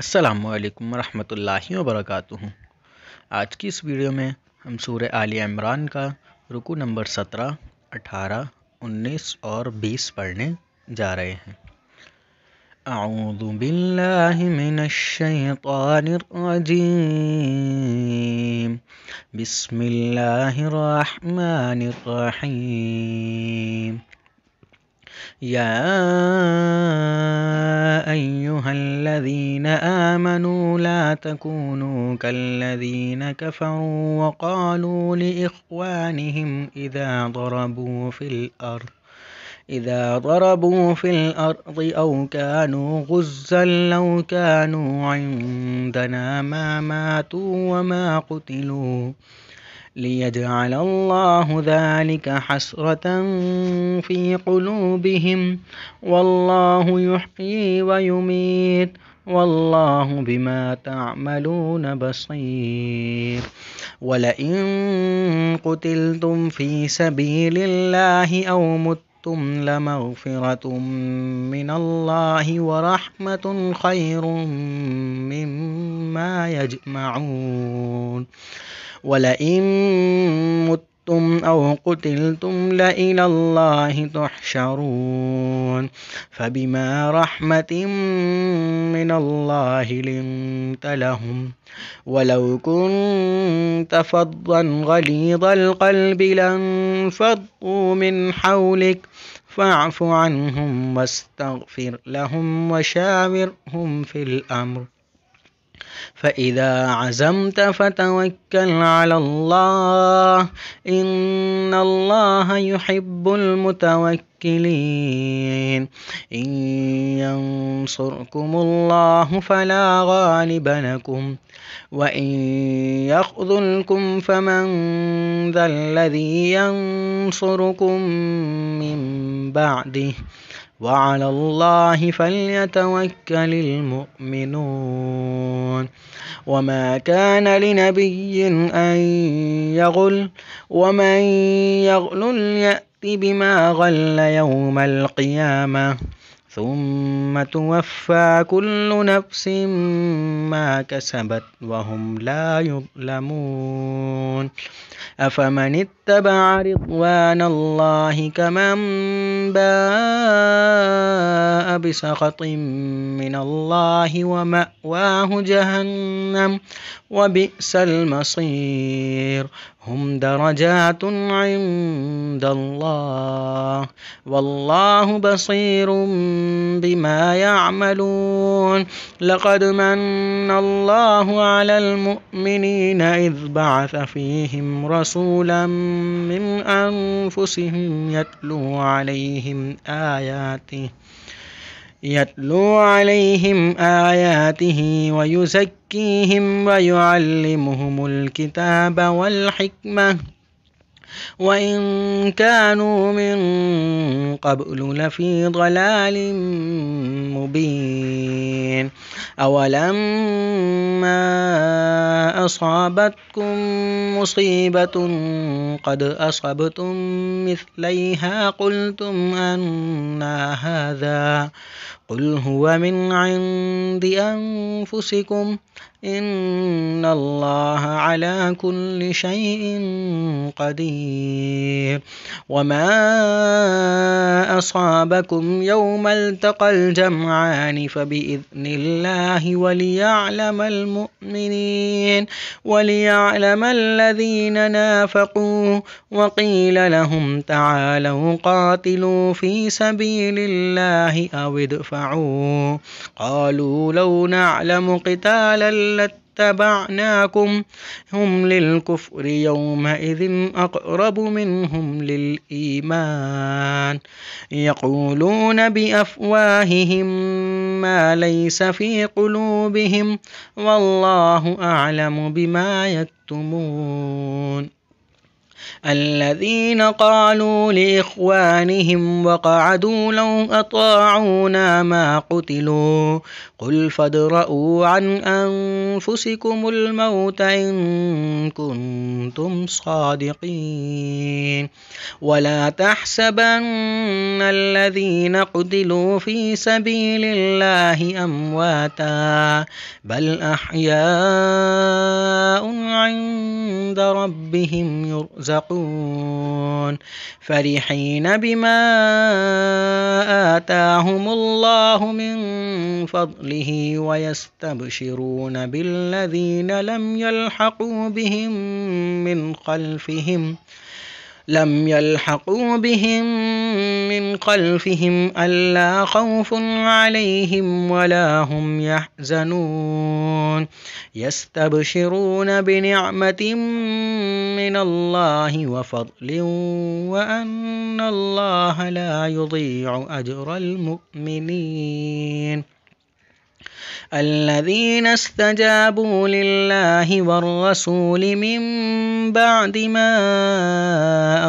अस्सलाम वालेकुम रहमतुल्लाहि व आज की इस वीडियो में हम सूर्य आल इमरान का रुकू नंबर सत्रह अठारह उन्नीस और बीस पढ़ने जा रहे हैं अऊदबिल्लिमिनशैतानिर्रजीम बिस्मिल्लाहिर्रहमानिर्रहीम يا أيها الذين آمنوا لا تكونوا كالذين كفروا وقالوا لإخوانهم إذا ضربوا في الأرض إذا ضربوا في الأرض أو كانوا غزا لو كانوا عندنا ما ماتوا وما قتلوا ليجعل الله ذلك حسرة في قلوبهم والله يحيي ويميت والله بما تعملون بصير ولئن قتلتم في سبيل الله أو مت أَشْرَكْتُمْ لَمَغْفِرَةٌ مِّنَ اللَّهِ وَرَحْمَةٌ خَيْرٌ مِّمَّا يَجْمَعُونَ وَلَئِن مُّتْ متم أو قتلتم لإلى الله تحشرون فبما رحمة من الله لنت لهم ولو كنت فظا غليظ القلب لانفضوا من حولك فاعف عنهم واستغفر لهم وشاورهم في الأمر فإذا عزمت فتوكل على الله إن الله يحب المتوكلين إن ينصركم الله فلا غالب لكم وإن يخذلكم فمن ذا الذي ينصركم من بعده وعلى الله فليتوكل المؤمنون وما كان لنبي أن يغل ومن يغل يأت بما غل يوم القيامة ثم توفى كل نفس ما كسبت وهم لا يظلمون أفمن اتبع رضوان الله كمن باء بسخط من الله ومأواه جهنم وبئس المصير هم درجات عند الله والله بصير بما يعملون لقد من الله على المؤمنين إذ بعث فيهم رسولا من أنفسهم يتلو عليهم آياته يتلو عليهم آياته ويزكيهم ويعلمهم الكتاب والحكمة وإن كانوا من قبل لفي ضلال مبين الصابرين أولما أصابتكم مصيبة قد أصبتم مثليها قلتم أنا هذا قل هو من عند أنفسكم إن الله على كل شيء قدير وما أصابكم يوم التقى الجمعان فبإذن الله وليعلم المؤمنين وليعلم الذين نافقوا وقيل لهم تعالوا قاتلوا في سبيل الله أو ادفعوا اتبعوا قالوا لو نعلم قتالا لاتبعناكم هم للكفر يومئذ أقرب منهم للإيمان يقولون بأفواههم ما ليس في قلوبهم والله أعلم بما يكتمون الذين قالوا لإخوانهم وقعدوا لو أطاعونا ما قتلوا قل فادرءوا عن أنفسكم الموت إن كنتم صادقين ولا تحسبن الذين قتلوا في سبيل الله أمواتا بل أحياء عند ربهم يرزقون يرزقون فرحين بما آتاهم الله من فضله ويستبشرون بالذين لم يلحقوا بهم من خلفهم ۖ لم يلحقوا بهم من خلفهم ألا خوف عليهم ولا هم يحزنون يستبشرون بنعمة من الله وفضل وأن الله لا يضيع أجر المؤمنين الذين استجابوا لله والرسول من بعد ما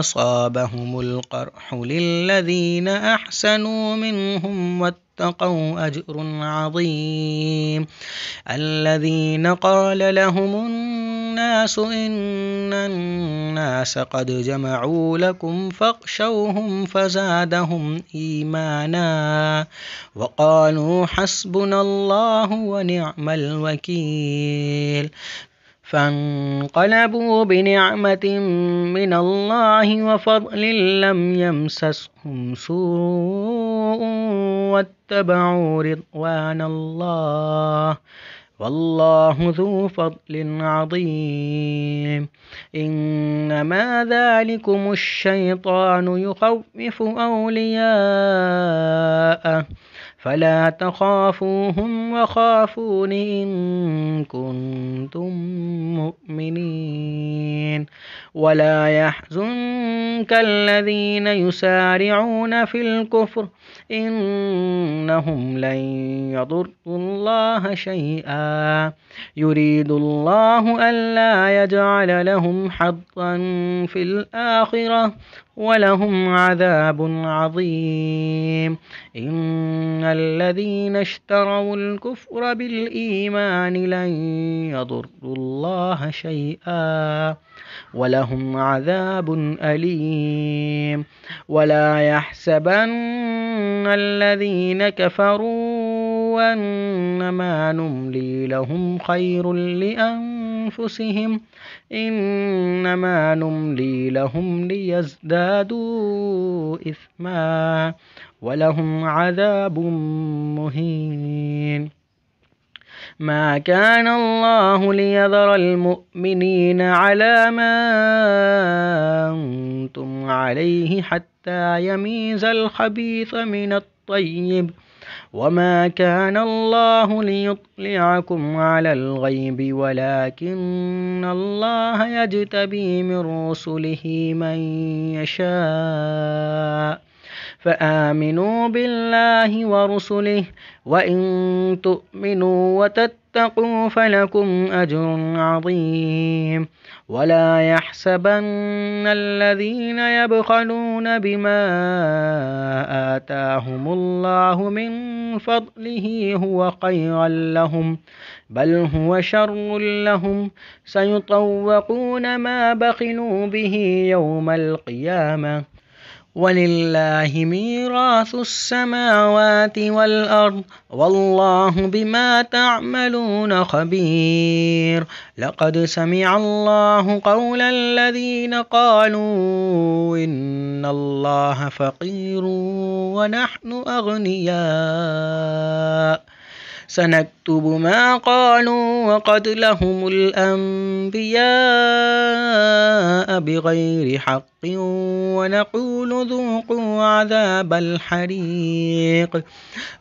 أصابهم القرح للذين أحسنوا منهم واتقوا أجر عظيم الذين قال لهم الناس إن الناس قد جمعوا لكم فاخشوهم فزادهم إيمانا وقالوا حسبنا الله ونعم الوكيل فانقلبوا بنعمة من الله وفضل لم يمسسهم سوء واتبعوا رضوان الله والله ذو فضل عظيم إنما ذلكم الشيطان يخوف أولياءه فلا تخافوهم وخافون إن كنتم مؤمنين ولا يحزنك الذين يسارعون في الكفر إنهم لن يضروا الله شيئا يريد الله ألا يجعل لهم حظا في الآخرة ولهم عذاب عظيم إن الذين اشتروا الكفر بالإيمان لن يضروا الله شيئا ولهم عذاب أليم ولا يحسبن الذين كفروا أنما نملي لهم خير لأنفسهم أنفسهم إنما نملي لهم ليزدادوا إثما ولهم عذاب مهين ما كان الله ليذر المؤمنين على ما أنتم عليه حتى يميز الخبيث من الطيب ۖ وما كان الله ليطلعكم على الغيب ولكن الله يجتبي من رسله من يشاء فآمنوا بالله ورسله وإن تؤمنوا وتتقوا فلكم أجر عظيم ولا يحسبن الذين يبخلون بما آتاهم الله من فضله هو خيرا لهم بل هو شر لهم سيطوقون ما بخلوا به يوم القيامه ولله ميراث السماوات والأرض والله بما تعملون خبير لقد سمع الله قول الذين قالوا إن الله فقير ونحن أغنياء سنكتب ما قالوا وقد لهم الأنبياء بغير حق ونقول ذوقوا عذاب الحريق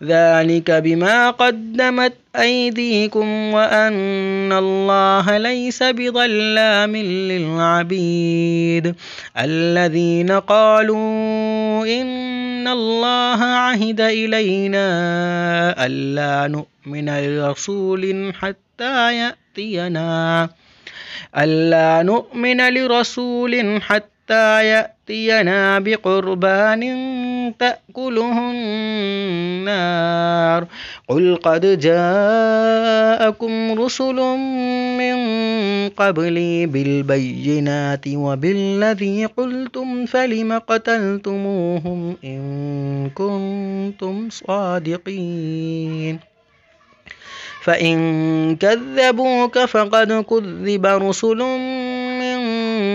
ذلك بما قدمت أيديكم وأن الله ليس بظلام للعبيد الذين قالوا إن الله عهد إلينا ألا نؤمن لرسول حتى يأتينا ألا نؤمن لرسول حتى حتى يأتينا بقربان تأكله النار قل قد جاءكم رسل من قبلي بالبينات وبالذي قلتم فلم قتلتموهم إن كنتم صادقين فإن كذبوك فقد كذب رسل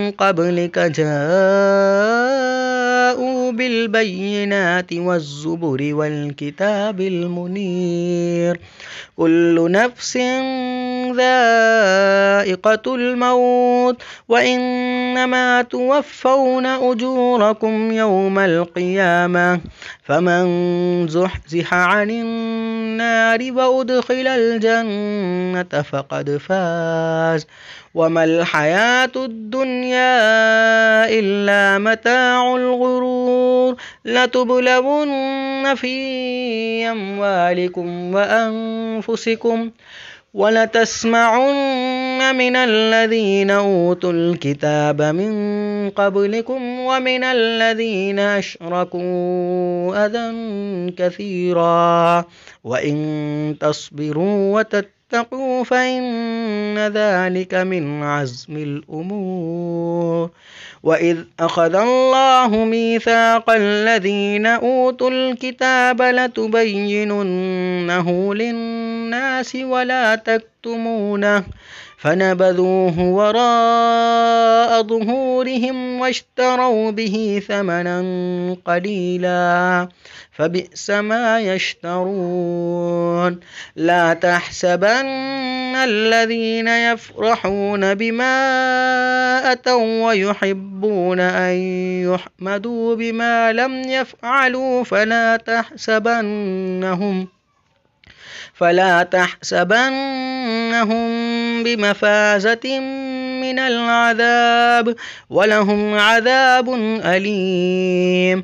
قبلك جاءوا بالبينات والزبر والكتاب المنير كل نفس ذائقة الموت وإنما توفون أجوركم يوم القيامة فمن زحزح عن النار النار وأدخل الجنة فقد فاز وما الحياة الدنيا إلا متاع الغرور لتبلون في أموالكم وأنفسكم ولتسمعن من الذين أوتوا الكتاب من قبلكم ومن الذين أشركوا أذى كثيرا وإن تصبروا وتتقوا فإن ذلك من عزم الأمور وإذ أخذ الله ميثاق الذين أوتوا الكتاب لتبيننه للناس ولا تكتمونه فنبذوه وراء ظهورهم واشتروا به ثمنا قليلا فبئس ما يشترون لا تحسبن الذين يفرحون بما أتوا ويحبون أن يحمدوا بما لم يفعلوا فلا تحسبنهم فلا تحسبنهم بمفازة من العذاب ولهم عذاب أليم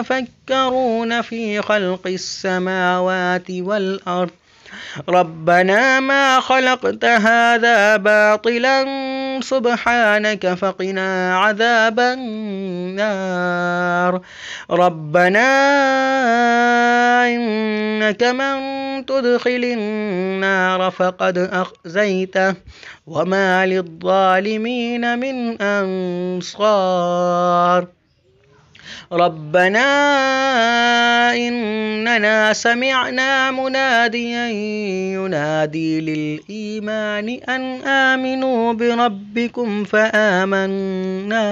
يتفكرون في خلق السماوات والأرض ربنا ما خلقت هذا باطلا سبحانك فقنا عذاب النار ربنا إنك من تدخل النار فقد أخزيته وما للظالمين من أنصار ربنا إننا سمعنا مناديا ينادي للإيمان أن آمنوا بربكم فآمنا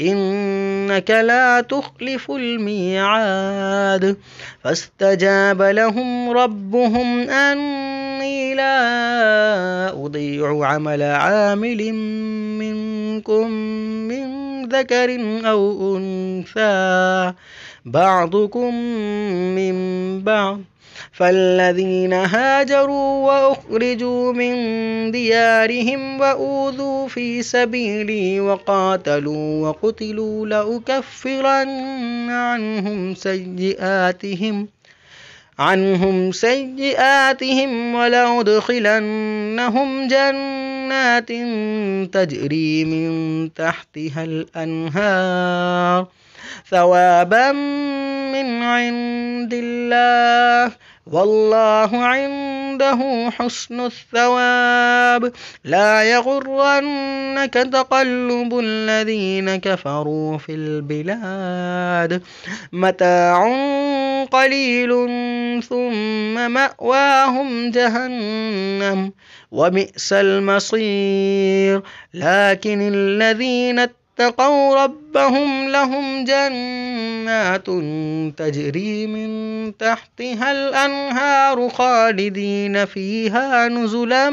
إنك لا تخلف الميعاد فاستجاب لهم ربهم أني لا أضيع عمل عامل منكم من ذكر أو أنثى بعضكم من بعض فالذين هاجروا وأخرجوا من ديارهم وأوذوا في سبيلي وقاتلوا وقتلوا لأكفرن عنهم سيئاتهم عنهم سيئاتهم ولأدخلنهم جنات تجري من تحتها الأنهار ثوابا من عند الله والله عنده حسن الثواب لا يغرنك تقلب الذين كفروا في البلاد متاع قليل ثم مأواهم جهنم وبئس المصير لكن الذين اتقوا ربهم لهم جنات تجري من تحتها الأنهار خالدين فيها نزلا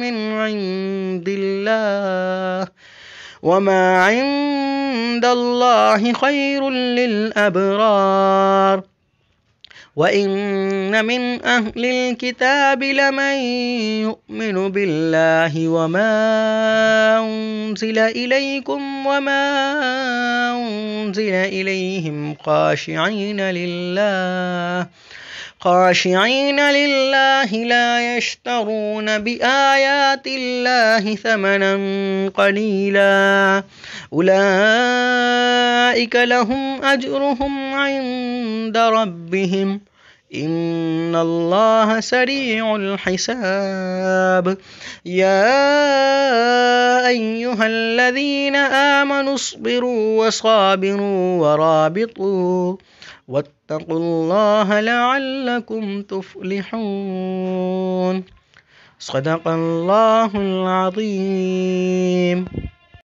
من عند الله وما عند الله خير للأبرار وإن من أهل الكتاب لمن يؤمن بالله وما أنزل إليكم وما أنزل إليهم خاشعين لله خاشعين لله لا يشترون بآيات الله ثمنا قليلا أولئك لهم أجرهم عند ربهم إن الله سريع الحساب يا أيها الذين آمنوا اصبروا وصابروا ورابطوا واتقوا الله لعلكم تفلحون صدق الله العظيم